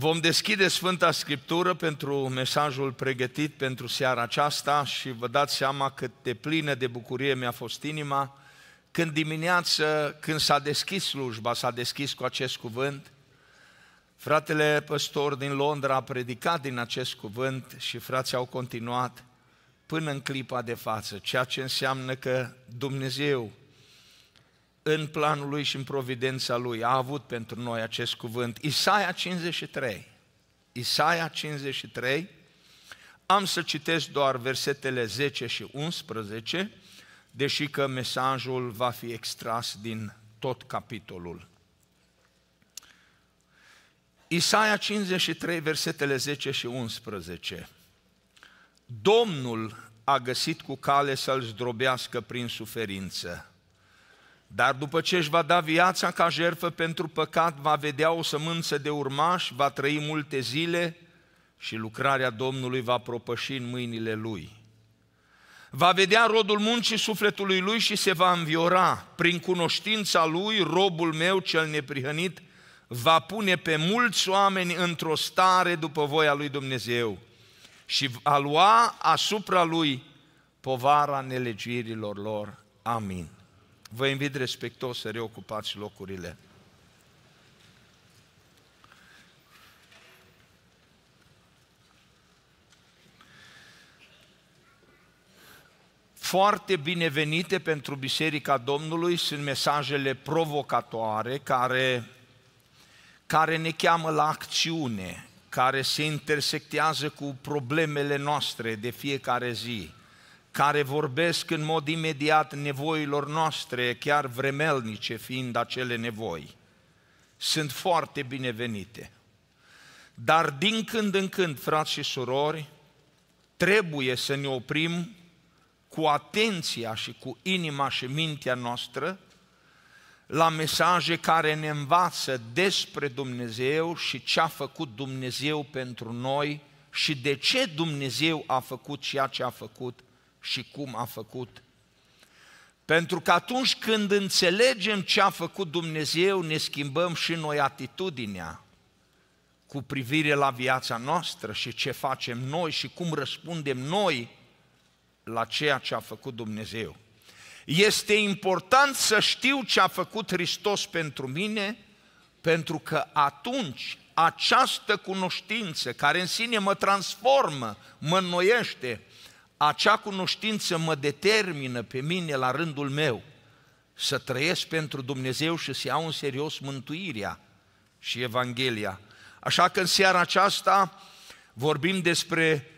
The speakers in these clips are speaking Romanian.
Vom deschide Sfânta Scriptură pentru mesajul pregătit pentru seara aceasta și vă dați seama cât de plină de bucurie mi-a fost inima când dimineață, când s-a deschis slujba, s-a deschis cu acest cuvânt, fratele păstor din Londra a predicat din acest cuvânt și frații au continuat până în clipa de față, ceea ce înseamnă că Dumnezeu în planul lui și în providența lui. A avut pentru noi acest cuvânt. Isaia 53. Isaia 53. Am să citesc doar versetele 10 și 11, deși că mesajul va fi extras din tot capitolul. Isaia 53, versetele 10 și 11. Domnul a găsit cu cale să-l zdrobească prin suferință dar după ce își va da viața ca jertfă pentru păcat, va vedea o sămânță de urmaș, va trăi multe zile și lucrarea Domnului va propăși în mâinile lui. Va vedea rodul muncii sufletului lui și se va înviora. Prin cunoștința lui, robul meu cel neprihănit va pune pe mulți oameni într-o stare după voia lui Dumnezeu și a lua asupra lui povara nelegirilor lor. Amin. Vă invit respectos să reocupați locurile. Foarte binevenite pentru Biserica Domnului sunt mesajele provocatoare care, care ne cheamă la acțiune, care se intersectează cu problemele noastre de fiecare zi care vorbesc în mod imediat nevoilor noastre, chiar vremelnice fiind acele nevoi, sunt foarte binevenite. Dar din când în când, frați și surori, trebuie să ne oprim cu atenția și cu inima și mintea noastră la mesaje care ne învață despre Dumnezeu și ce a făcut Dumnezeu pentru noi și de ce Dumnezeu a făcut ceea ce a făcut și cum a făcut. Pentru că atunci când înțelegem ce a făcut Dumnezeu, ne schimbăm și noi atitudinea cu privire la viața noastră și ce facem noi și cum răspundem noi la ceea ce a făcut Dumnezeu. Este important să știu ce a făcut Hristos pentru mine, pentru că atunci această cunoștință care în sine mă transformă, mă înnoiește, acea cunoștință mă determină pe mine la rândul meu să trăiesc pentru Dumnezeu și să iau în serios mântuirea și Evanghelia. Așa că în seara aceasta vorbim despre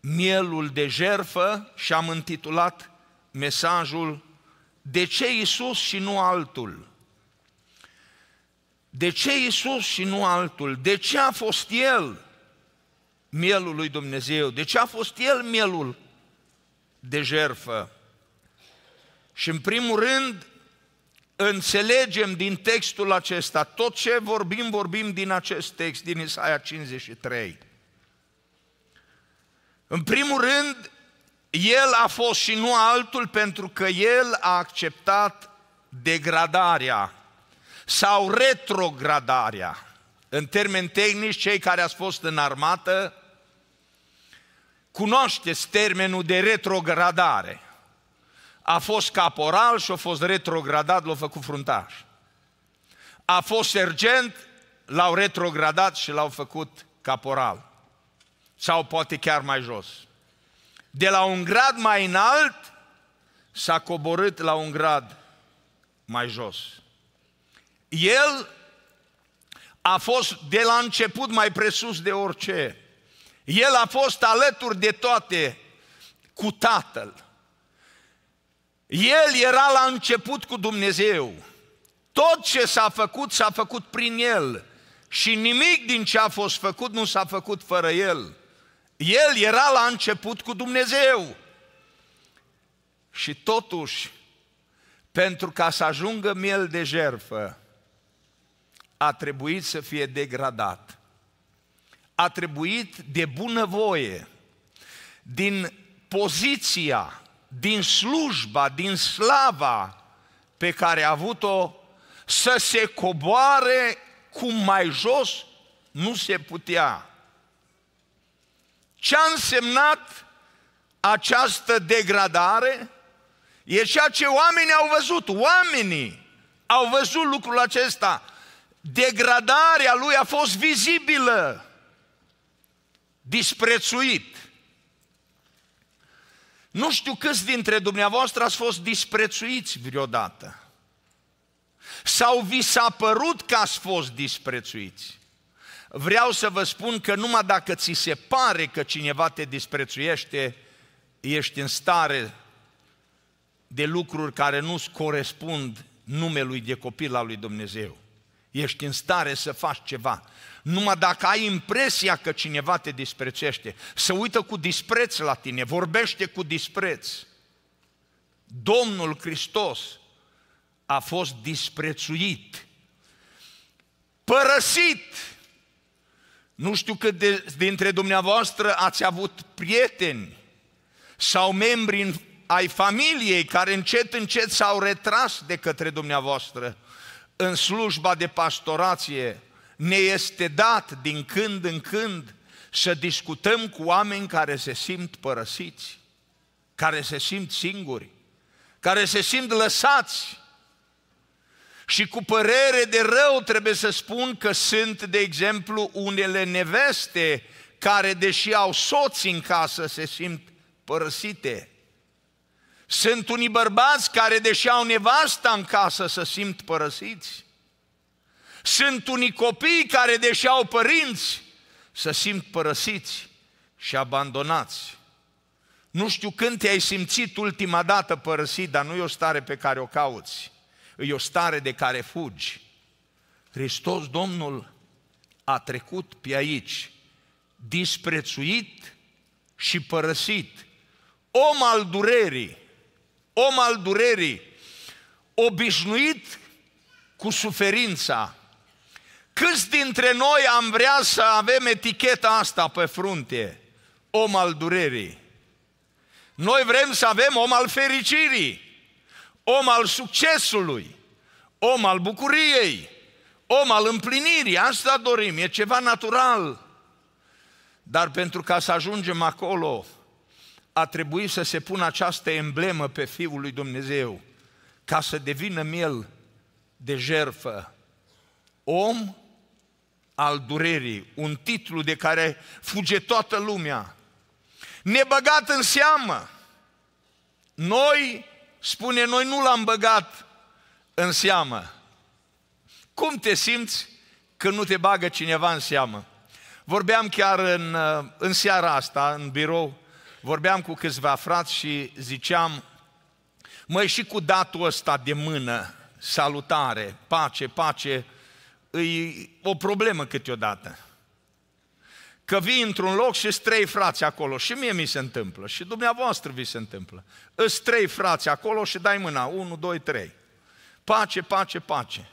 mielul de jerfă și am intitulat mesajul De ce Isus și nu altul? De ce Isus și nu altul? De ce a fost El mielul lui Dumnezeu? De ce a fost El mielul de jerfă. Și în primul rând, înțelegem din textul acesta, tot ce vorbim, vorbim din acest text, din Isaia 53. În primul rând, el a fost și nu altul pentru că el a acceptat degradarea sau retrogradarea. În termeni tehnici, cei care ați fost în armată Cunoașteți termenul de retrogradare. A fost caporal și a fost retrogradat, l-a făcut fruntaș. A fost sergent, l-au retrogradat și l-au făcut caporal. Sau poate chiar mai jos. De la un grad mai înalt s-a coborât la un grad mai jos. El a fost de la început mai presus de orice el a fost alături de toate cu Tatăl. El era la început cu Dumnezeu. Tot ce s-a făcut, s-a făcut prin El. Și nimic din ce a fost făcut nu s-a făcut fără El. El era la început cu Dumnezeu. Și totuși, pentru ca să ajungă miel de jerfă, a trebuit să fie degradat a trebuit de bunăvoie, din poziția, din slujba, din slava pe care a avut-o, să se coboare cum mai jos nu se putea. Ce a însemnat această degradare e ceea ce oamenii au văzut. Oamenii au văzut lucrul acesta. Degradarea lui a fost vizibilă disprețuit. Nu știu câți dintre dumneavoastră ați fost disprețuiți vreodată. Sau vi s-a părut că ați fost disprețuiți. Vreau să vă spun că numai dacă ți se pare că cineva te disprețuiește, ești în stare de lucruri care nu-ți corespund numelui de copil al lui Dumnezeu. Ești în stare să faci ceva numai dacă ai impresia că cineva te disprețește, se uită cu dispreț la tine, vorbește cu dispreț. Domnul Hristos a fost disprețuit, părăsit. Nu știu cât de, dintre dumneavoastră ați avut prieteni sau membri în, ai familiei care încet, încet s-au retras de către dumneavoastră în slujba de pastorație, ne este dat din când în când să discutăm cu oameni care se simt părăsiți, care se simt singuri, care se simt lăsați. Și cu părere de rău trebuie să spun că sunt, de exemplu, unele neveste care, deși au soți în casă, se simt părăsite. Sunt unii bărbați care, deși au nevasta în casă, se simt părăsiți. Sunt unii copii care, deși au părinți, să simt părăsiți și abandonați. Nu știu când te-ai simțit ultima dată părăsit, dar nu e o stare pe care o cauți, e o stare de care fugi. Hristos Domnul a trecut pe aici, disprețuit și părăsit, om al durerii, om al durerii, obișnuit cu suferința, Câți dintre noi am vrea să avem eticheta asta pe frunte? Om al durerii. Noi vrem să avem om al fericirii, om al succesului, om al bucuriei, om al împlinirii. Asta dorim, e ceva natural. Dar pentru ca să ajungem acolo, a trebuit să se pună această emblemă pe Fiul lui Dumnezeu, ca să devină miel de jerfă. Om al durerii, un titlu de care fuge toată lumea, nebăgat în seamă. Noi, spune, noi nu l-am băgat în seamă. Cum te simți când nu te bagă cineva în seamă? Vorbeam chiar în, în seara asta, în birou, vorbeam cu câțiva frați și ziceam, măi și cu datul ăsta de mână, salutare, pace, pace, e o problemă câteodată. Că vii într-un loc și trei frați acolo. Și mie mi se întâmplă. Și dumneavoastră vi se întâmplă. Îți trei frați acolo și dai mâna. 1, 2, 3. Pace, pace, pace.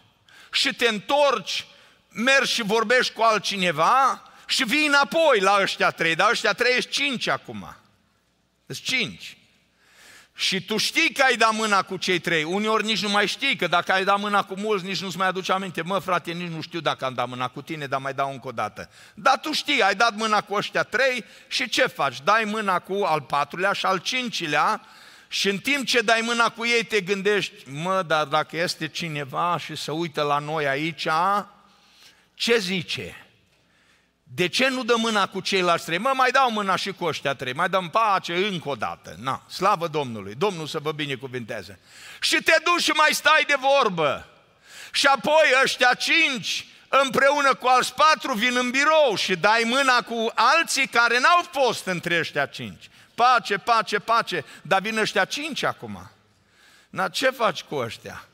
Și te întorci, mergi și vorbești cu altcineva și vii înapoi la ăștia trei. Dar ăștia trei ești cinci acum. Sunt cinci. Și tu știi că ai dat mâna cu cei trei. Uneori nici nu mai știi, că dacă ai dat mâna cu mulți, nici nu-ți mai aduce aminte. Mă, frate, nici nu știu dacă am dat mâna cu tine, dar mai dau încă o dată. Dar tu știi, ai dat mâna cu ăștia trei și ce faci? Dai mâna cu al patrulea și al cincilea și în timp ce dai mâna cu ei te gândești, mă, dar dacă este cineva și să uită la noi aici, ce zice? De ce nu dă mâna cu ceilalți trei? Mă, mai dau mâna și cu ăștia trei, mai dăm pace încă o dată. Na, slavă Domnului, Domnul să vă binecuvinteze. Și te duci și mai stai de vorbă. Și apoi ăștia cinci, împreună cu alți patru, vin în birou și dai mâna cu alții care n-au fost între ăștia cinci. Pace, pace, pace, dar vin ăștia cinci acum. Na, ce faci cu ăștia?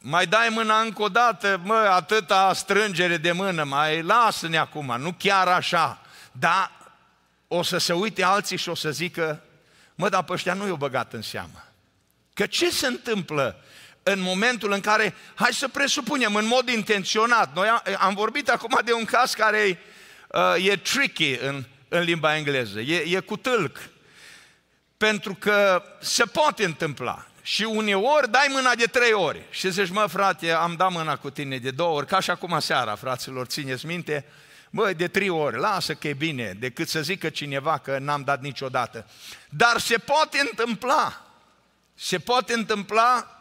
mai dai mâna încă o dată, mă, atâta strângere de mână, mai lasă-ne acum, nu chiar așa. Dar o să se uite alții și o să zică, mă, dar pe ăștia nu i-au băgat în seamă. Că ce se întâmplă în momentul în care, hai să presupunem, în mod intenționat, noi am, am vorbit acum de un caz care uh, e tricky în, în limba engleză, e, e cu tâlc. Pentru că se poate întâmpla. Și uneori dai mâna de trei ori și zici, mă frate, am dat mâna cu tine de două ori, ca și acum seara, fraților, țineți minte, bă, de trei ori, lasă că e bine, decât să zică cineva că n-am dat niciodată. Dar se poate întâmpla, se poate întâmpla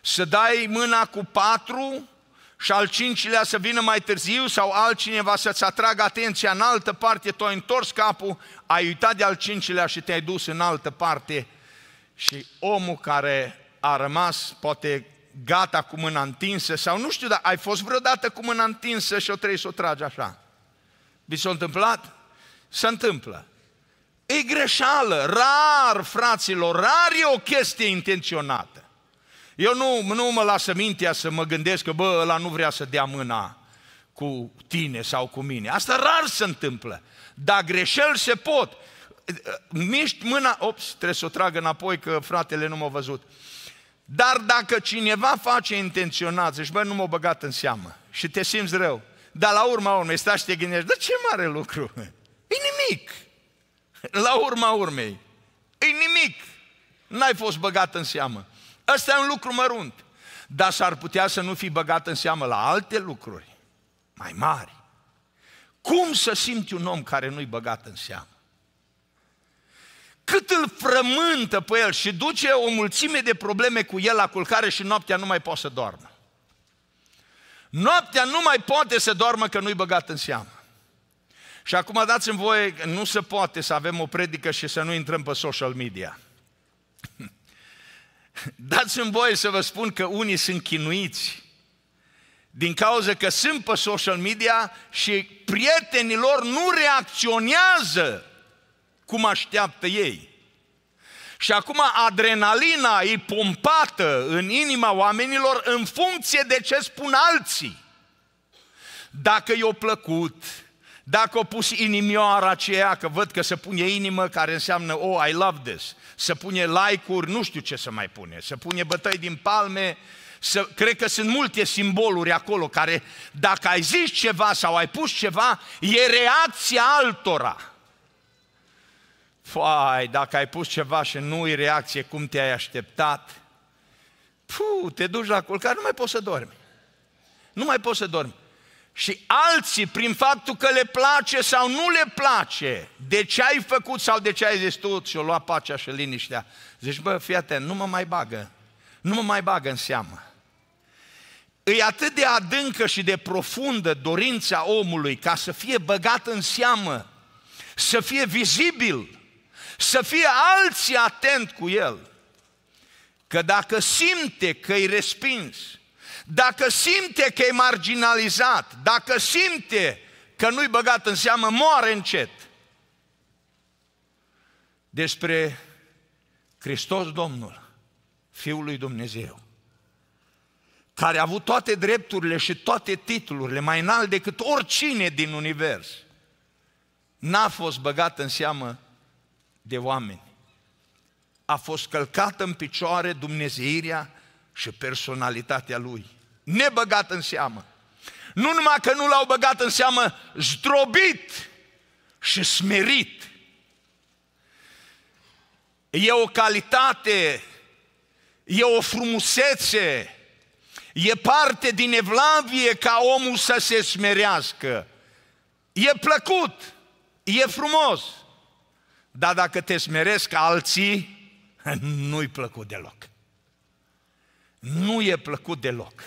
să dai mâna cu patru și al cincilea să vină mai târziu sau altcineva să-ți atragă atenția în altă parte, tu ai întors capul, ai uitat de al cincilea și te-ai dus în altă parte, și omul care a rămas, poate gata cu mâna întinsă sau nu știu, dar ai fost vreodată cu mâna întinsă și o trebuie să o tragi așa. Vi s-a întâmplat? Se întâmplă. E greșeală, rar, fraților, rar e o chestie intenționată. Eu nu, nu mă lasă mintea să mă gândesc că, bă, ăla nu vrea să dea mâna cu tine sau cu mine. Asta rar se întâmplă, dar greșeli se pot miști mâna, ops, trebuie să o trag înapoi că fratele nu m-a văzut. Dar dacă cineva face intenționat, zici, bă, nu m-a băgat în seamă și te simți rău, dar la urma urmei stai și te gândești, dar ce mare lucru? E nimic. La urma urmei. E nimic. N-ai fost băgat în seamă. Ăsta e un lucru mărunt. Dar s-ar putea să nu fi băgat în seamă la alte lucruri mai mari. Cum să simți un om care nu-i băgat în seamă? cât îl frământă pe el și duce o mulțime de probleme cu el la culcare și noaptea nu mai poate să doarmă. Noaptea nu mai poate să doarmă că nu-i băgat în seamă. Și acum dați-mi voie, nu se poate să avem o predică și să nu intrăm pe social media. Dați-mi voie să vă spun că unii sunt chinuiți din cauza că sunt pe social media și prietenilor nu reacționează cum așteaptă ei. Și acum adrenalina e pompată în inima oamenilor în funcție de ce spun alții. Dacă i o plăcut, dacă o pus inimioara aceea, că văd că se pune inimă, care înseamnă, oh, I love this, să pune like-uri, nu știu ce să mai pune, să pune bătăi din palme, să, cred că sunt multe simboluri acolo care, dacă ai zis ceva sau ai pus ceva, e reacția altora. Fai, dacă ai pus ceva și nu-i reacție cum te-ai așteptat, pu, te duci la culcare, nu mai poți să dormi. Nu mai poți să dormi. Și alții, prin faptul că le place sau nu le place, de ce ai făcut sau de ce ai zis tu, și-o lua pacea și liniștea. Zici, bă, fii atent, nu mă mai bagă, nu mă mai bagă în seamă. E atât de adâncă și de profundă dorința omului ca să fie băgat în seamă, să fie vizibil, să fie alții atent cu el. Că dacă simte că e respins, dacă simte că e marginalizat, dacă simte că nu-i băgat în seamă, moare încet. Despre Hristos Domnul, Fiul lui Dumnezeu, care a avut toate drepturile și toate titlurile, mai înalt decât oricine din univers, n-a fost băgat în seamă de oameni. A fost călcată în picioare dumnezeirea și personalitatea lui. Nebăgat în seamă. Nu numai că nu l-au băgat în seamă, zdrobit și smerit. E o calitate, e o frumusețe, e parte din evlavie ca omul să se smerească. E plăcut, e frumos. Dar dacă te smeresc alții, nu-i plăcut deloc. Nu e plăcut deloc.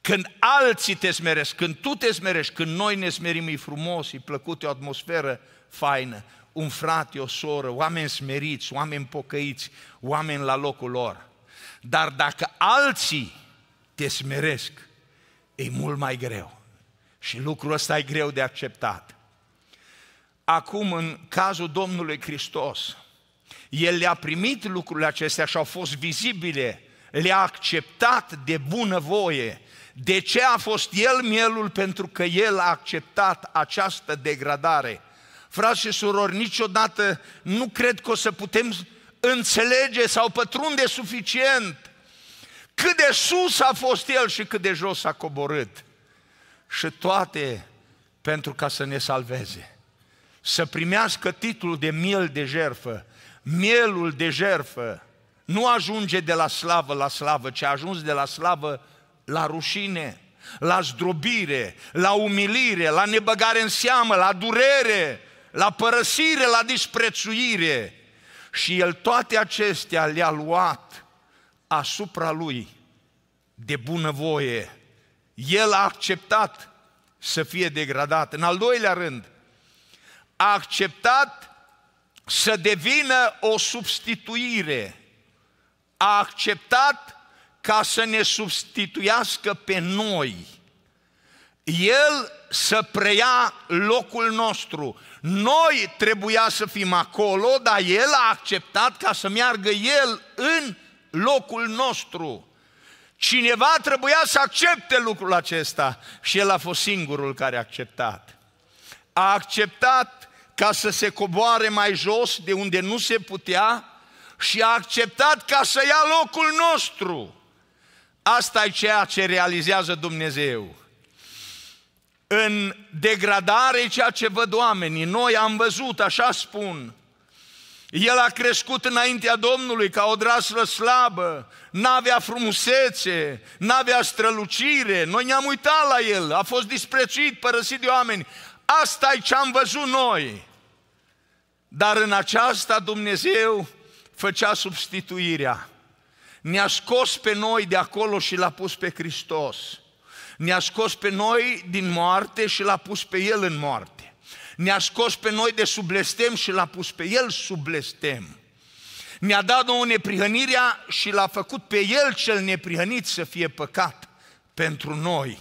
Când alții te smeresc, când tu te smerești, când noi ne smerim, e frumos, e plăcut, e o atmosferă faină, un frate, o soră, oameni smeriți, oameni pocăiți, oameni la locul lor. Dar dacă alții te smeresc, e mult mai greu. Și lucrul ăsta e greu de acceptat acum în cazul Domnului Hristos. El le-a primit lucrurile acestea și au fost vizibile, le-a acceptat de bună voie. De ce a fost el mielul? Pentru că el a acceptat această degradare. Frați și surori, niciodată nu cred că o să putem înțelege sau pătrunde suficient cât de sus a fost el și cât de jos a coborât. Și toate pentru ca să ne salveze să primească titlul de miel de jerfă. Mielul de jerfă nu ajunge de la slavă la slavă, ci a ajuns de la slavă la rușine, la zdrobire, la umilire, la nebăgare în seamă, la durere, la părăsire, la disprețuire. Și el toate acestea le-a luat asupra lui de bunăvoie. El a acceptat să fie degradat. În al doilea rând, a acceptat să devină o substituire. A acceptat ca să ne substituiască pe noi. El să preia locul nostru. Noi trebuia să fim acolo, dar El a acceptat ca să meargă El în locul nostru. Cineva trebuia să accepte lucrul acesta și El a fost singurul care a acceptat. A acceptat ca să se coboare mai jos de unde nu se putea și a acceptat ca să ia locul nostru. Asta e ceea ce realizează Dumnezeu. În degradare ceea ce văd oamenii, noi am văzut, așa spun, el a crescut înaintea Domnului ca o draslă slabă, n-avea frumusețe, n-avea strălucire, noi ne-am uitat la el, a fost disprețuit, părăsit de oameni asta e ce am văzut noi. Dar în aceasta Dumnezeu făcea substituirea. Ne-a scos pe noi de acolo și l-a pus pe Hristos. Ne-a scos pe noi din moarte și l-a pus pe El în moarte. Ne-a scos pe noi de sublestem și l-a pus pe El sub blestem. Ne-a dat o neprihănirea și l-a făcut pe El cel neprihănit să fie păcat pentru noi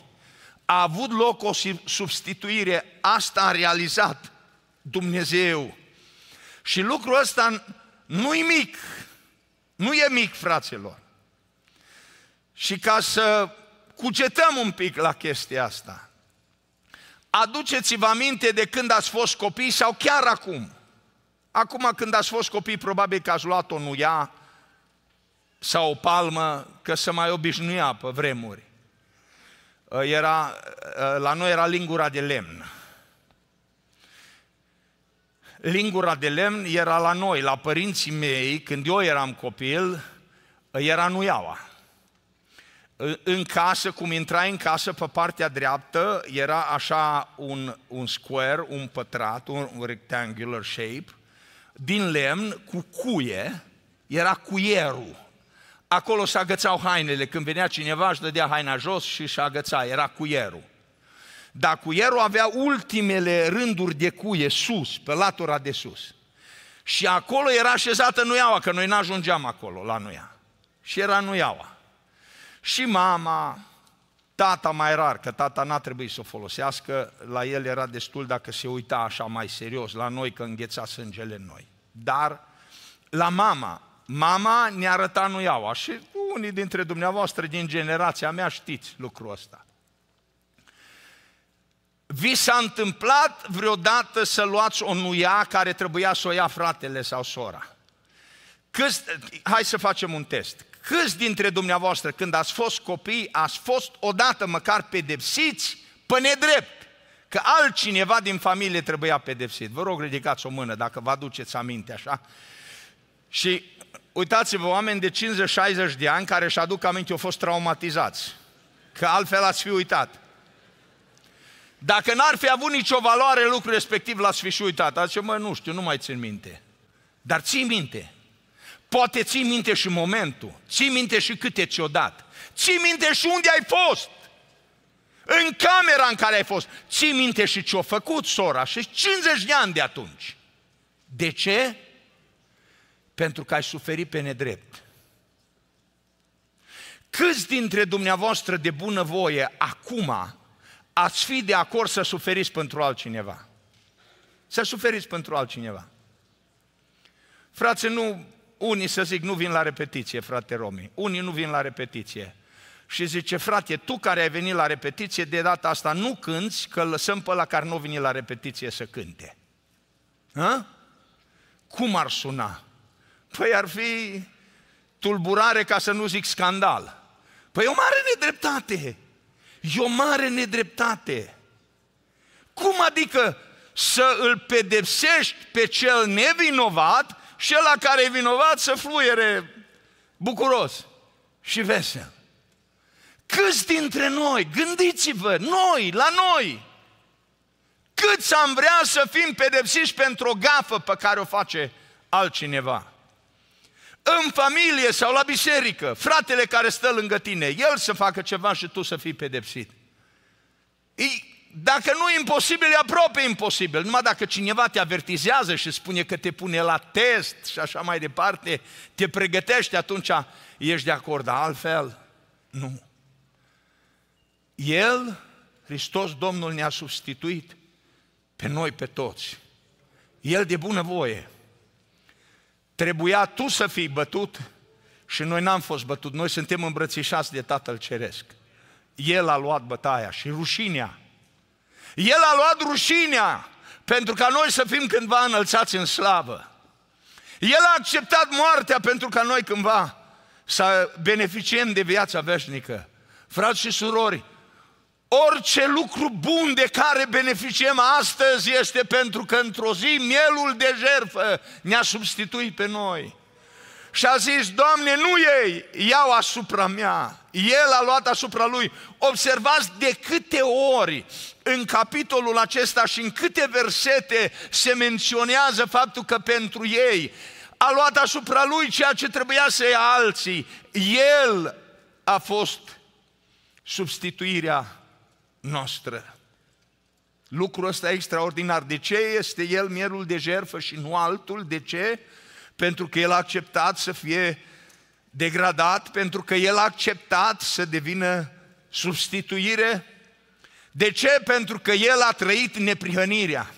a avut loc o substituire, asta a realizat Dumnezeu. Și lucrul ăsta nu-i mic, nu e mic, fraților. Și ca să cugetăm un pic la chestia asta, aduceți-vă aminte de când ați fost copii sau chiar acum. Acum când ați fost copii, probabil că ați luat o nuia sau o palmă, că se mai obișnuia pe vremuri. Uh, era, uh, la noi era lingura de lemn. Lingura de lemn era la noi, la părinții mei, când eu eram copil, uh, era nuiaua. În casă, cum intrai în casă, pe partea dreaptă, era așa un, un square, un pătrat, un, rectangular shape, din lemn, cu cuie, era cuierul acolo se agățau hainele. Când venea cineva, își dădea haina jos și își agăța, era cuierul. Dar cuierul avea ultimele rânduri de cuie sus, pe latura de sus. Și acolo era așezată nuiaua, că noi n-ajungeam acolo la nuia. Și era nuiaua. Și mama, tata mai rar, că tata n-a trebuit să o folosească, la el era destul dacă se uita așa mai serios la noi, că îngheța sângele în noi. Dar la mama Mama ne arăta nu iau. și unii dintre dumneavoastră din generația mea știți lucrul ăsta. Vi s-a întâmplat vreodată să luați o nuia care trebuia să o ia fratele sau sora? Câți, hai să facem un test. Câți dintre dumneavoastră, când ați fost copii, ați fost odată măcar pedepsiți pe nedrept? Că altcineva din familie trebuia pedepsit. Vă rog, ridicați o mână dacă vă aduceți aminte așa. Și uitați-vă, oameni de 50-60 de ani care își aduc aminte, au fost traumatizați. Că altfel ați fi uitat. Dacă n-ar fi avut nicio valoare lucrul respectiv, l-ați fi și uitat. Ați zis, mă, nu știu, nu mai țin minte. Dar ții minte. Poate ții minte și momentul. Ții minte și câte ți-o dat. Ții minte și unde ai fost. În camera în care ai fost. Ții minte și ce-o făcut sora și 50 de ani de atunci. De ce? pentru că ai suferit pe nedrept. Câți dintre dumneavoastră de bunăvoie acum ați fi de acord să suferiți pentru altcineva? Să suferiți pentru altcineva. Frate, nu, unii să zic, nu vin la repetiție, frate Romi. Unii nu vin la repetiție. Și zice, frate, tu care ai venit la repetiție, de data asta nu cânți, că lăsăm pe la care nu vine la repetiție să cânte. Hă? Cum ar suna? Păi ar fi tulburare, ca să nu zic scandal. Păi o mare nedreptate. E o mare nedreptate. Cum adică să îl pedepsești pe cel nevinovat și la care e vinovat să fluiere bucuros și vesel? Câți dintre noi, gândiți-vă, noi, la noi, câți am vrea să fim pedepsiți pentru o gafă pe care o face altcineva? în familie sau la biserică, fratele care stă lângă tine, el să facă ceva și tu să fii pedepsit. E, dacă nu e imposibil, e aproape imposibil. Numai dacă cineva te avertizează și spune că te pune la test și așa mai departe, te pregătește, atunci ești de acord, dar altfel nu. El, Hristos Domnul, ne-a substituit pe noi, pe toți. El de bună voie Trebuia tu să fii bătut și noi n-am fost bătut, noi suntem îmbrățișați de Tatăl Ceresc. El a luat bătaia și rușinea. El a luat rușinea pentru ca noi să fim cândva înălțați în slavă. El a acceptat moartea pentru ca noi cândva să beneficiem de viața veșnică. Frați și surori, Orice lucru bun de care beneficiem astăzi este pentru că într-o zi mielul de jerfă ne-a substituit pe noi. Și a zis, Doamne, nu ei, iau asupra mea. El a luat asupra lui. Observați de câte ori în capitolul acesta și în câte versete se menționează faptul că pentru ei a luat asupra lui ceea ce trebuia să ia alții. El a fost substituirea noastră. Lucrul ăsta e extraordinar. De ce este el mierul de jerfă și nu altul? De ce? Pentru că el a acceptat să fie degradat, pentru că el a acceptat să devină substituire. De ce? Pentru că el a trăit neprihănirea.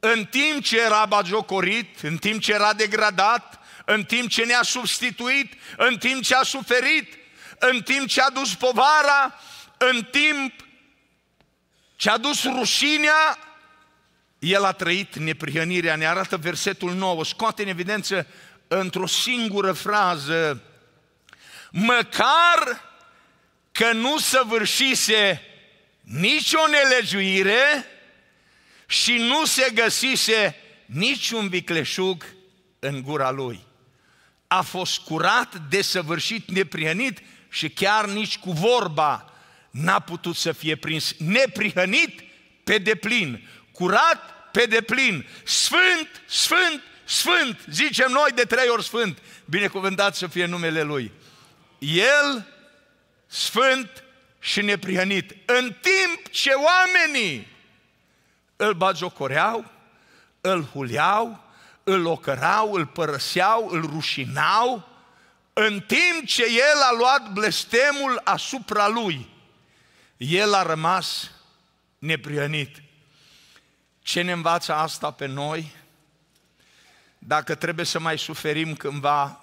În timp ce era bagiocorit, în timp ce era degradat, în timp ce ne-a substituit, în timp ce a suferit, în timp ce a dus povara, în timp ce-a dus rușinea, el a trăit neprihănirea, ne arată versetul 9, scoate în evidență într-o singură frază, măcar că nu săvârșise nicio nelegiuire și nu se găsise niciun vicleșug în gura lui. A fost curat, desăvârșit, neprihănit și chiar nici cu vorba n-a putut să fie prins neprihănit pe deplin, curat pe deplin, sfânt, sfânt, sfânt, zicem noi de trei ori sfânt, binecuvântat să fie numele Lui. El, sfânt și neprihănit, în timp ce oamenii îl bazocoreau, îl huleau, îl ocărau, îl părăseau, îl rușinau, în timp ce el a luat blestemul asupra lui. El a rămas neprionit. Ce ne învață asta pe noi? Dacă trebuie să mai suferim cândva,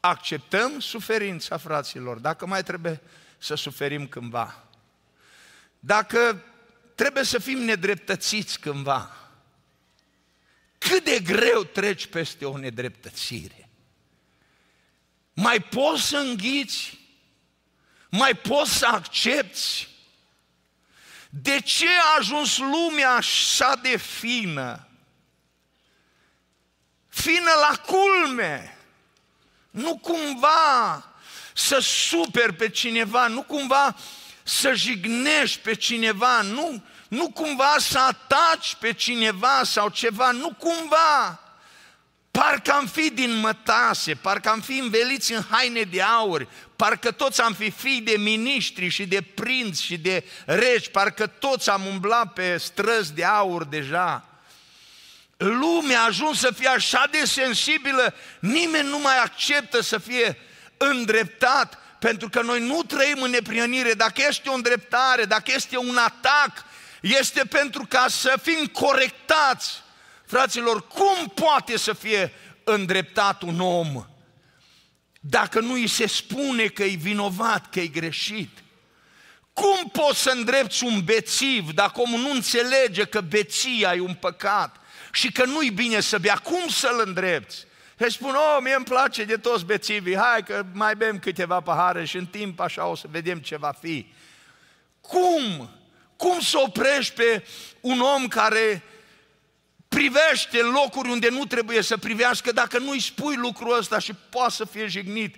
acceptăm suferința fraților, dacă mai trebuie să suferim cândva. Dacă trebuie să fim nedreptățiți cândva, cât de greu treci peste o nedreptățire. Mai poți să înghiți, mai poți să accepti, de ce a ajuns lumea așa de fină? Fină la culme. Nu cumva să super pe cineva, nu cumva să jignești pe cineva, nu, nu cumva să ataci pe cineva sau ceva, nu cumva Parcă am fi din mătase, parcă am fi înveliți în haine de aur, parcă toți am fi fii de miniștri și de prinți și de regi, parcă toți am umblat pe străzi de aur deja. Lumea a ajuns să fie așa de sensibilă, nimeni nu mai acceptă să fie îndreptat, pentru că noi nu trăim în neprionire. Dacă este o îndreptare, dacă este un atac, este pentru ca să fim corectați Fraților, cum poate să fie îndreptat un om dacă nu îi se spune că e vinovat, că e greșit? Cum poți să îndrepți un bețiv dacă omul nu înțelege că beția e un păcat și că nu-i bine să bea? Cum să-l îndrepți? Îi spun, oh, mie îmi place de toți bețivii, hai că mai bem câteva pahare și în timp așa o să vedem ce va fi. Cum? Cum să oprești pe un om care privește locuri unde nu trebuie să privească, dacă nu-i spui lucrul ăsta și poate să fie jignit.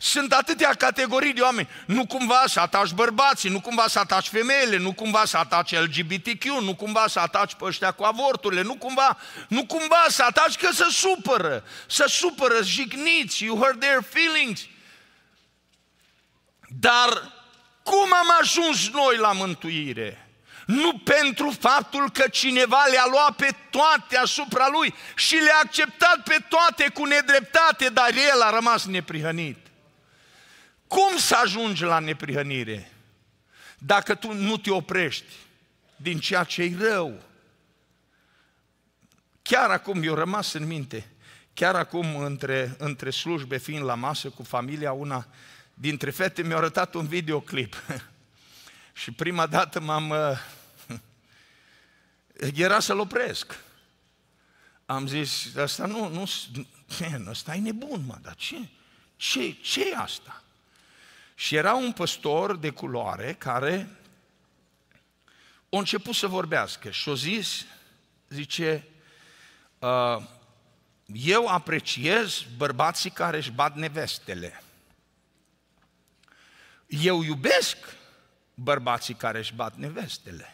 Sunt atâtea categorii de oameni. Nu cumva să ataci bărbații, nu cumva să ataci femeile, nu cumva să ataci LGBTQ, nu cumva să ataci pe ăștia cu avorturile, nu cumva, nu cumva să ataci că să supără, să supără, jigniți, you hurt their feelings. Dar cum am ajuns noi la mântuire? nu pentru faptul că cineva le-a luat pe toate asupra lui și le-a acceptat pe toate cu nedreptate, dar el a rămas neprihănit. Cum să ajungi la neprihănire? Dacă tu nu te oprești din ceea ce e rău. Chiar acum, eu rămas în minte, chiar acum între, între slujbe, fiind la masă cu familia, una dintre fete mi-a arătat un videoclip. Și prima dată m-am, uh, era să-l opresc. Am zis, asta nu, nu, man, ăsta e nebun, mă, dar ce? Ce, ce e asta? Și era un păstor de culoare care a început să vorbească și a zis, zice, eu apreciez bărbații care își bat nevestele. Eu iubesc bărbații care își bat nevestele.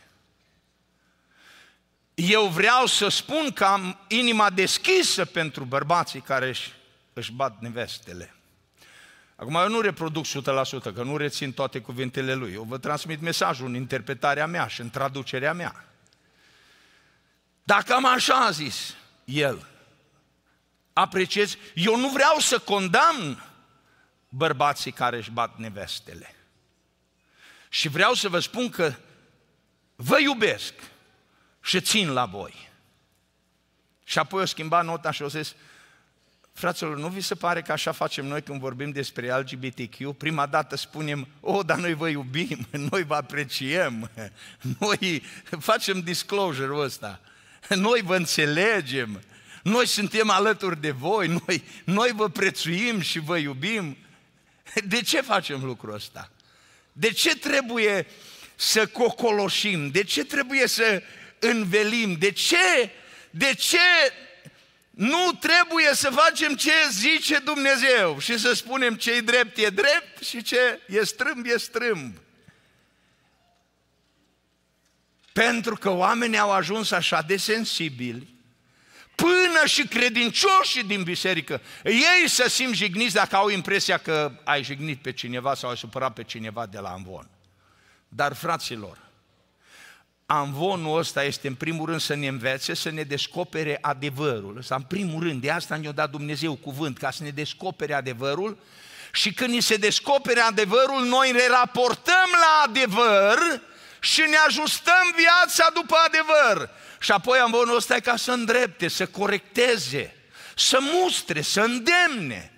Eu vreau să spun că am inima deschisă pentru bărbații care își, își bat nevestele. Acum eu nu reproduc 100%, că nu rețin toate cuvintele lui. Eu vă transmit mesajul în interpretarea mea și în traducerea mea. Dacă am așa a zis el, apreciez, eu nu vreau să condamn bărbații care își bat nevestele. Și vreau să vă spun că vă iubesc și țin la voi. Și apoi o schimba nota și o zis, fraților, nu vi se pare că așa facem noi când vorbim despre LGBTQ? Prima dată spunem, o, oh, dar noi vă iubim, noi vă apreciem, noi facem disclosure-ul ăsta, noi vă înțelegem, noi suntem alături de voi, noi, noi vă prețuim și vă iubim. De ce facem lucrul ăsta? De ce trebuie să cocoloșim? De ce trebuie să învelim? De ce? De ce nu trebuie să facem ce zice Dumnezeu și să spunem ce e drept e drept și ce e strâmb e strâmb? Pentru că oamenii au ajuns așa de sensibili până și credincioșii din biserică, ei să simt jigniți dacă au impresia că ai jignit pe cineva sau ai supărat pe cineva de la amvon. Dar fraților, Anvonul ăsta este în primul rând să ne învețe, să ne descopere adevărul. Să în primul rând, de asta ne-a dat Dumnezeu cuvânt, ca să ne descopere adevărul. Și când ni se descopere adevărul, noi ne raportăm la adevăr și ne ajustăm viața după adevăr. Și apoi anvonul ăsta e ca să îndrepte, să corecteze, să mustre, să îndemne.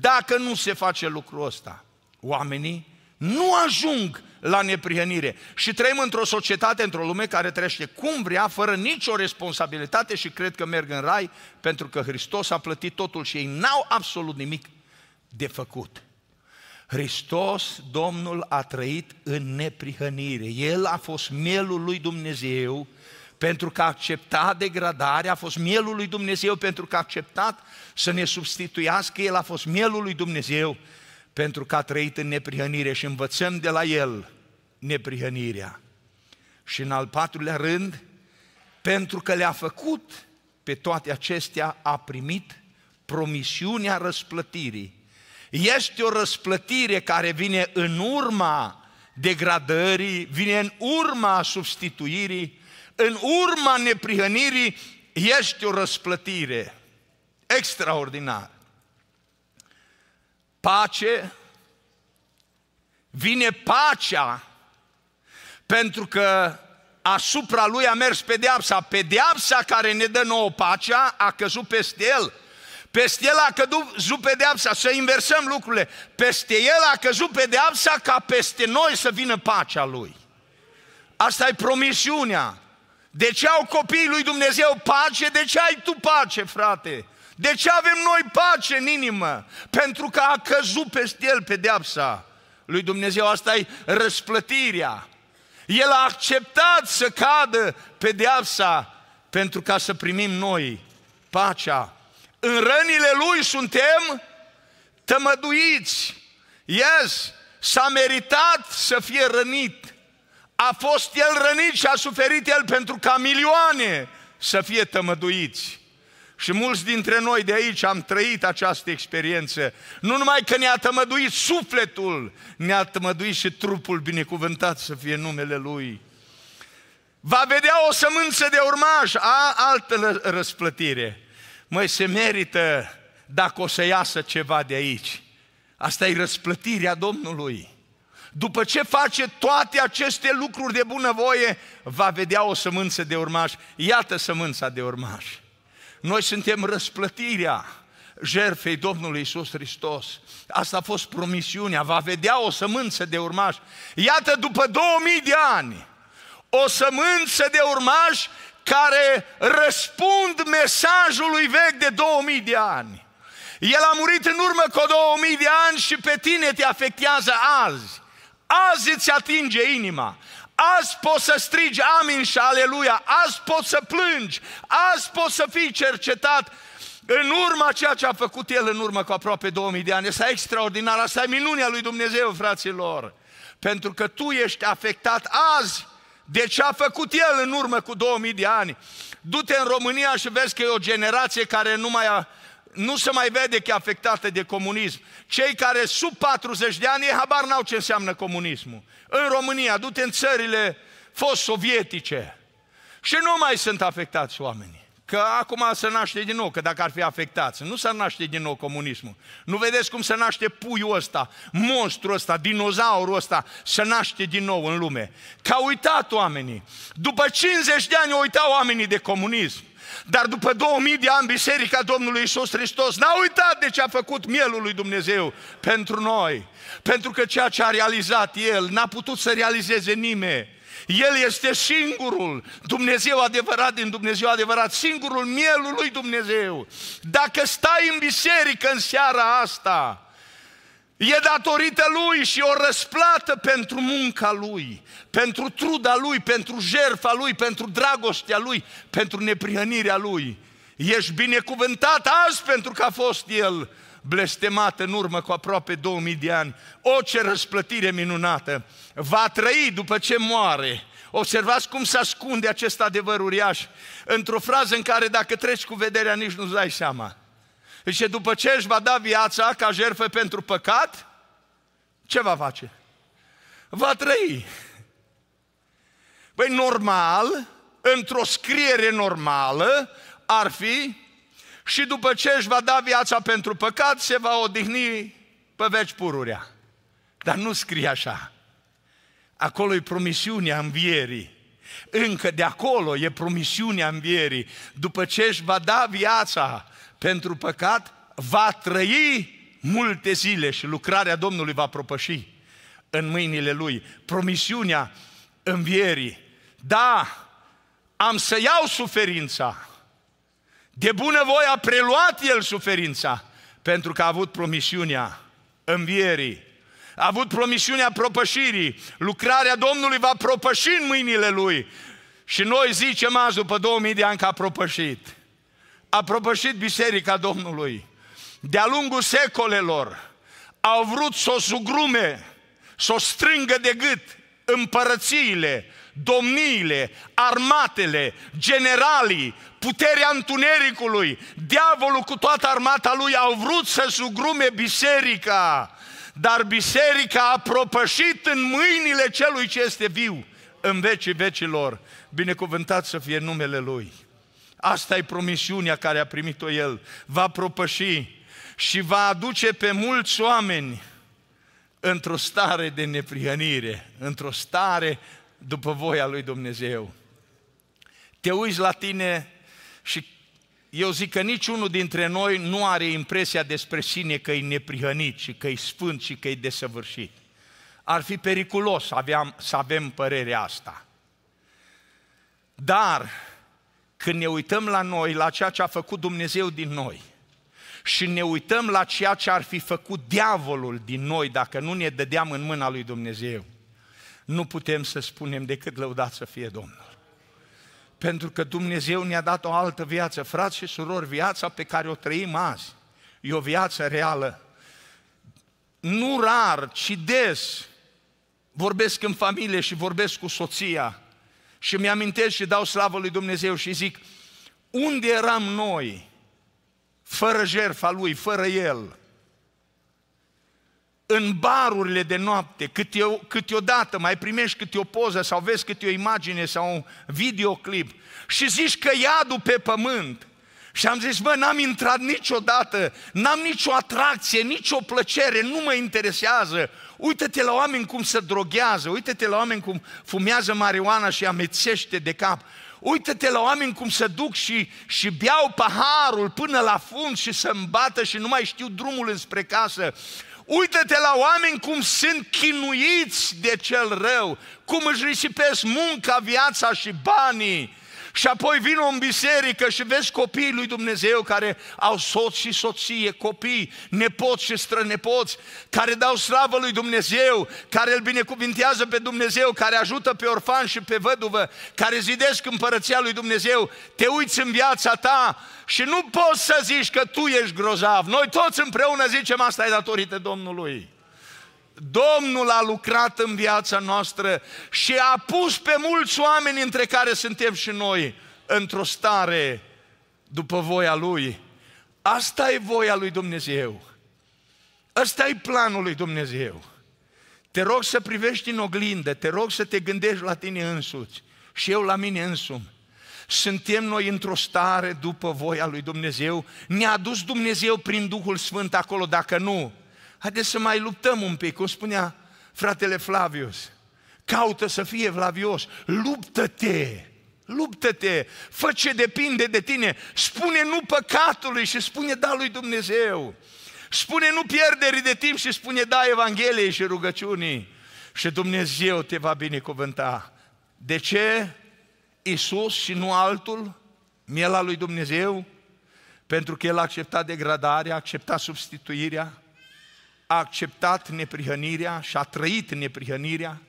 Dacă nu se face lucrul ăsta, oamenii nu ajung la neprihănire. Și trăim într-o societate, într-o lume care trăiește cum vrea, fără nicio responsabilitate și cred că merg în rai pentru că Hristos a plătit totul și ei n-au absolut nimic de făcut. Hristos, Domnul, a trăit în neprihănire. El a fost mielul lui Dumnezeu pentru că a acceptat degradarea, a fost mielul lui Dumnezeu pentru că a acceptat să ne substituiască, El a fost mielul lui Dumnezeu pentru că a trăit în neprihănire și învățăm de la el neprihănirea. Și în al patrulea rând, pentru că le-a făcut pe toate acestea, a primit promisiunea răsplătirii. Este o răsplătire care vine în urma degradării, vine în urma substituirii, în urma neprihănirii, este o răsplătire extraordinară pace, vine pacea, pentru că asupra lui a mers pedeapsa. Pedeapsa care ne dă nouă pacea a căzut peste el. Peste el a căzut pedeapsa, să inversăm lucrurile. Peste el a căzut pedeapsa ca peste noi să vină pacea lui. Asta e promisiunea. De ce au copiii lui Dumnezeu pace? De ce ai tu pace, frate? De ce avem noi pace în inimă? Pentru că a căzut peste el pedeapsa lui Dumnezeu. Asta e răsplătirea. El a acceptat să cadă pedeapsa pentru ca să primim noi pacea. În rănile lui suntem tămăduiți. Yes, s-a meritat să fie rănit. A fost el rănit și a suferit el pentru ca milioane să fie tămăduiți. Și mulți dintre noi de aici am trăit această experiență. Nu numai că ne-a tămăduit sufletul, ne-a tămăduit și trupul binecuvântat să fie numele Lui. Va vedea o sămânță de urmaș, a, altă răsplătire. Măi, se merită dacă o să iasă ceva de aici. Asta e răsplătirea Domnului. După ce face toate aceste lucruri de bunăvoie, va vedea o sămânță de urmaș. Iată sămânța de urmași noi suntem răsplătirea jertfei Domnului Isus Hristos. Asta a fost promisiunea, va vedea o sămânță de urmași. Iată, după 2000 de ani, o sămânță de urmași care răspund mesajului vechi de 2000 de ani. El a murit în urmă cu 2000 de ani și pe tine te afectează azi. Azi îți atinge inima, Azi poți să strigi amin și aleluia, azi poți să plângi, azi poți să fii cercetat în urma ceea ce a făcut el în urmă cu aproape 2000 de ani. Asta e extraordinar, asta e minunea lui Dumnezeu, fraților. Pentru că tu ești afectat azi de ce a făcut el în urmă cu 2000 de ani. Du-te în România și vezi că e o generație care nu mai a, nu se mai vede că e afectată de comunism. Cei care sub 40 de ani, ei habar n-au ce înseamnă comunismul. În România, du-te în țările fost sovietice și nu mai sunt afectați oamenii. Că acum se naște din nou, că dacă ar fi afectați, nu s-ar naște din nou comunismul. Nu vedeți cum se naște puiul ăsta, monstrul ăsta, dinozaurul ăsta, se naște din nou în lume. Că au uitat oamenii. După 50 de ani uitau oamenii de comunism. Dar după 2000 de ani, Biserica Domnului Isus Hristos n-a uitat de ce a făcut mielul lui Dumnezeu pentru noi. Pentru că ceea ce a realizat El n-a putut să realizeze nimeni. El este singurul Dumnezeu adevărat din Dumnezeu adevărat, singurul mielul lui Dumnezeu. Dacă stai în biserică în seara asta, E datorită lui și o răsplată pentru munca lui, pentru truda lui, pentru jerfa lui, pentru dragostea lui, pentru neprihănirea lui. Ești binecuvântat azi pentru că a fost el blestemat în urmă cu aproape 2000 de ani. O, ce răsplătire minunată! Va trăi după ce moare. Observați cum se ascunde acest adevăr uriaș într-o frază în care dacă treci cu vederea nici nu-ți dai seama. Zice, după ce își va da viața ca jertfă pentru păcat, ce va face? Va trăi. Păi normal, într-o scriere normală, ar fi și după ce își va da viața pentru păcat, se va odihni pe veci pururea. Dar nu scrie așa. Acolo e promisiunea învierii. Încă de acolo e promisiunea învierii. După ce își va da viața pentru păcat, va trăi multe zile și lucrarea Domnului va propăși în mâinile lui. Promisiunea învierii. Da, am să iau suferința. De bună voie a preluat el suferința, pentru că a avut promisiunea învierii a avut promisiunea propășirii, lucrarea Domnului va propăși în mâinile lui. Și noi zicem azi, după 2000 de ani, că a propășit. A propășit Biserica Domnului. De-a lungul secolelor au vrut să o sugrume, să o strângă de gât împărățiile, domniile, armatele, generalii, puterea întunericului, diavolul cu toată armata lui au vrut să sugrume biserica dar biserica a propășit în mâinile celui ce este viu în vecii vecilor. Binecuvântat să fie numele Lui. Asta e promisiunea care a primit-o El. Va propăși și va aduce pe mulți oameni într-o stare de neprihănire, într-o stare după voia lui Dumnezeu. Te uiți la tine și eu zic că niciunul dintre noi nu are impresia despre sine că e neprihănit și că e sfânt și că e desăvârșit. Ar fi periculos să, aveam, să avem părerea asta. Dar când ne uităm la noi, la ceea ce a făcut Dumnezeu din noi și ne uităm la ceea ce ar fi făcut diavolul din noi dacă nu ne dădeam în mâna lui Dumnezeu, nu putem să spunem decât lăudat să fie Domnul. Pentru că Dumnezeu ne-a dat o altă viață. Frați și surori, viața pe care o trăim azi e o viață reală. Nu rar, ci des vorbesc în familie și vorbesc cu soția și mi-amintesc și dau slavă lui Dumnezeu și zic, unde eram noi fără jertfa Lui, fără El? în barurile de noapte, câte o, câteodată mai primești câte o poză sau vezi câte o imagine sau un videoclip și zici că iadul pe pământ. Și am zis, bă, n-am intrat niciodată, n-am nicio atracție, nicio plăcere, nu mă interesează. Uită-te la oameni cum se droghează, uită-te la oameni cum fumează marijuana și amețește de cap uită-te la oameni cum se duc și, și beau paharul până la fund și se îmbată și nu mai știu drumul înspre casă. Uită-te la oameni cum sunt chinuiți de cel rău, cum își risipesc munca, viața și banii și apoi vin în biserică și vezi copiii lui Dumnezeu care au soț și soție, copii, nepoți și strănepoți, care dau slavă lui Dumnezeu, care îl binecuvintează pe Dumnezeu, care ajută pe orfan și pe văduvă, care zidesc împărăția lui Dumnezeu, te uiți în viața ta și nu poți să zici că tu ești grozav. Noi toți împreună zicem asta e datorită Domnului. Domnul a lucrat în viața noastră și a pus pe mulți oameni între care suntem și noi într-o stare după voia Lui. Asta e voia Lui Dumnezeu. Asta e planul Lui Dumnezeu. Te rog să privești în oglindă, te rog să te gândești la tine însuți și eu la mine însumi. Suntem noi într-o stare după voia lui Dumnezeu? Ne-a dus Dumnezeu prin Duhul Sfânt acolo? Dacă nu, Haideți să mai luptăm un pic, cum spunea fratele Flavius. Caută să fie Flavios, luptă-te, luptă-te, fă ce depinde de tine, spune nu păcatului și spune da lui Dumnezeu. Spune nu pierderii de timp și spune da Evangheliei și rugăciunii și Dumnezeu te va binecuvânta. De ce Isus și nu altul, miela lui Dumnezeu? Pentru că El a acceptat degradarea, a acceptat substituirea, a acceptat neprihănirea și a trăit neprihănirea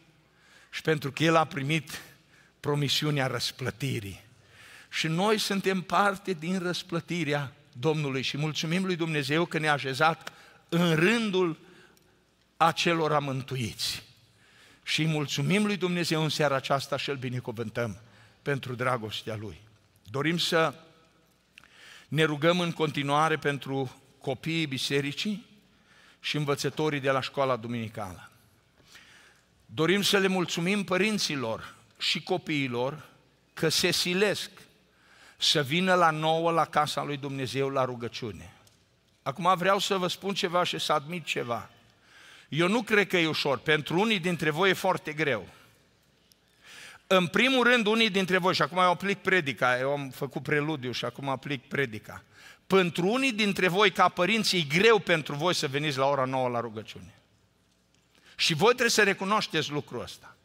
și pentru că el a primit promisiunea răsplătirii. Și noi suntem parte din răsplătirea Domnului și mulțumim lui Dumnezeu că ne-a așezat în rândul acelor amântuiți. Și îi mulțumim lui Dumnezeu în seara aceasta și îl binecuvântăm pentru dragostea Lui. Dorim să ne rugăm în continuare pentru copiii bisericii, și învățătorii de la școala duminicală. Dorim să le mulțumim părinților și copiilor că se silesc să vină la nouă la casa lui Dumnezeu la rugăciune. Acum vreau să vă spun ceva și să admit ceva. Eu nu cred că e ușor, pentru unii dintre voi e foarte greu. În primul rând, unii dintre voi, și acum eu aplic predica, eu am făcut preludiu și acum aplic predica pentru unii dintre voi, ca părinți, e greu pentru voi să veniți la ora nouă la rugăciune. Și voi trebuie să recunoașteți lucrul ăsta.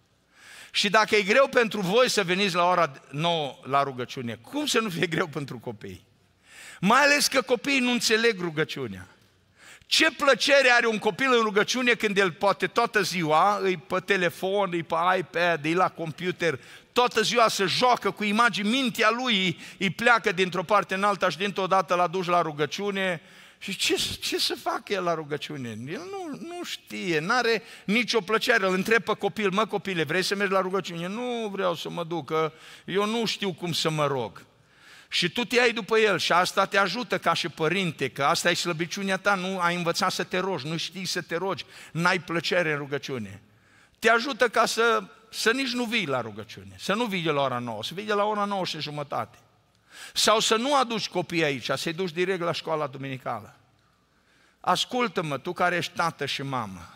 Și dacă e greu pentru voi să veniți la ora nouă la rugăciune, cum să nu fie greu pentru copii? Mai ales că copiii nu înțeleg rugăciunea. Ce plăcere are un copil în rugăciune când el poate toată ziua, îi pe telefon, îi pe iPad, îi la computer, toată ziua se joacă cu imagini, mintea lui îi pleacă dintr-o parte în alta și dintr-o dată la duș la rugăciune. Și ce, ce să facă el la rugăciune? El nu, nu știe, nu are nicio plăcere. Îl întrebă copil, mă copile, vrei să mergi la rugăciune? Nu vreau să mă duc, că eu nu știu cum să mă rog. Și tu te ai după el și asta te ajută ca și părinte, că asta e slăbiciunea ta, nu ai învățat să te rogi, nu știi să te rogi, n-ai plăcere în rugăciune. Te ajută ca să, să nici nu vii la rugăciune, să nu vii de la ora 9, să vii de la ora 9 și jumătate. Sau să nu aduci copiii aici, să-i duci direct la școala duminicală. Ascultă-mă, tu care ești tată și mamă,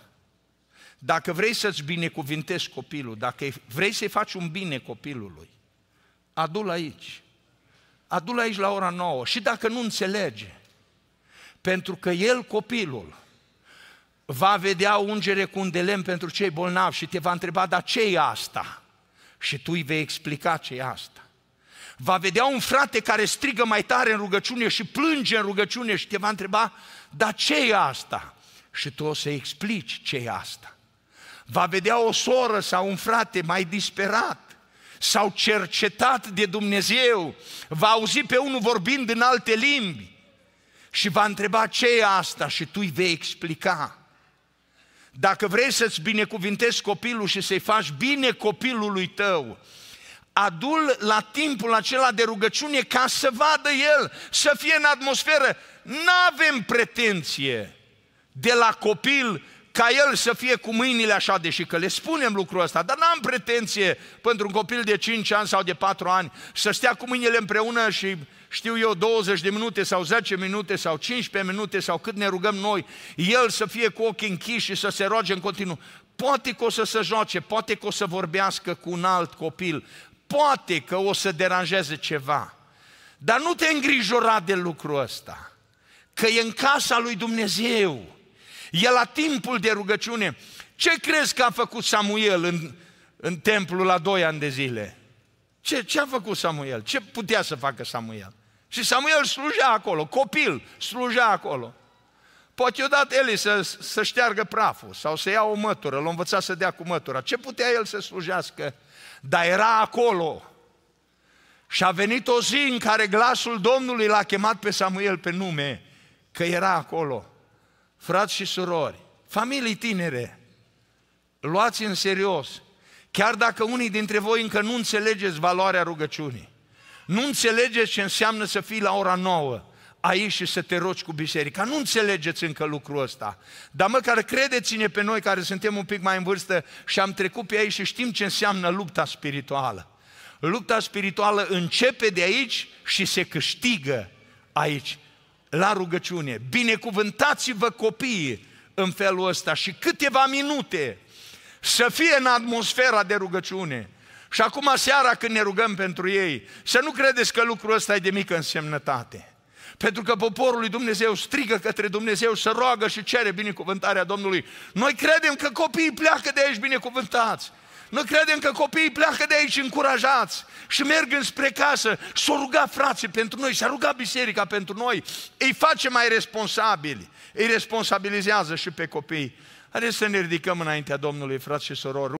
dacă vrei să-ți binecuvintezi copilul, dacă vrei să-i faci un bine copilului, adu-l aici adu-l aici la ora 9 și dacă nu înțelege, pentru că el, copilul, va vedea ungere cu un delem pentru cei bolnavi și te va întreba, dar ce e asta? Și tu îi vei explica ce e asta. Va vedea un frate care strigă mai tare în rugăciune și plânge în rugăciune și te va întreba, dar ce e asta? Și tu o să explici ce e asta. Va vedea o soră sau un frate mai disperat sau cercetat de Dumnezeu, va auzi pe unul vorbind în alte limbi și va întreba ce e asta și tu îi vei explica. Dacă vrei să-ți binecuvintezi copilul și să-i faci bine copilului tău, adul la timpul acela de rugăciune ca să vadă el, să fie în atmosferă. Nu avem pretenție de la copil ca el să fie cu mâinile așa, deși că le spunem lucrul ăsta, dar n-am pretenție pentru un copil de 5 ani sau de 4 ani să stea cu mâinile împreună și știu eu 20 de minute sau 10 minute sau 15 minute sau cât ne rugăm noi, el să fie cu ochii închiși și să se roage în continuu. Poate că o să se joace, poate că o să vorbească cu un alt copil, poate că o să deranjeze ceva. Dar nu te îngrijora de lucrul ăsta, că e în casa lui Dumnezeu. E la timpul de rugăciune. Ce crezi că a făcut Samuel în, în templu la doi ani de zile? Ce, ce a făcut Samuel? Ce putea să facă Samuel? Și Samuel slujea acolo, copil slujea acolo. Poate i-a dat Eli să, să șteargă praful sau să ia o mătură, l-a învățat să dea cu mătura. Ce putea el să slujească? Dar era acolo. Și a venit o zi în care glasul Domnului l-a chemat pe Samuel pe nume, că era acolo frați și surori, familii tinere, luați în serios, chiar dacă unii dintre voi încă nu înțelegeți valoarea rugăciunii, nu înțelegeți ce înseamnă să fii la ora nouă, aici și să te rogi cu biserica. Nu înțelegeți încă lucrul ăsta, dar măcar credeți-ne pe noi care suntem un pic mai în vârstă și am trecut pe aici și știm ce înseamnă lupta spirituală. Lupta spirituală începe de aici și se câștigă aici la rugăciune. Binecuvântați-vă copiii în felul ăsta și câteva minute să fie în atmosfera de rugăciune. Și acum seara când ne rugăm pentru ei, să nu credeți că lucrul ăsta e de mică însemnătate. Pentru că poporul lui Dumnezeu strigă către Dumnezeu, să roagă și cere binecuvântarea Domnului. Noi credem că copiii pleacă de aici binecuvântați. Nu credem că copiii pleacă de aici încurajați și merg înspre casă. S-au rugat frații pentru noi, s-a rugat biserica pentru noi. Îi face mai responsabili, îi responsabilizează și pe copii. Haideți să ne ridicăm înaintea Domnului, frați și sorori.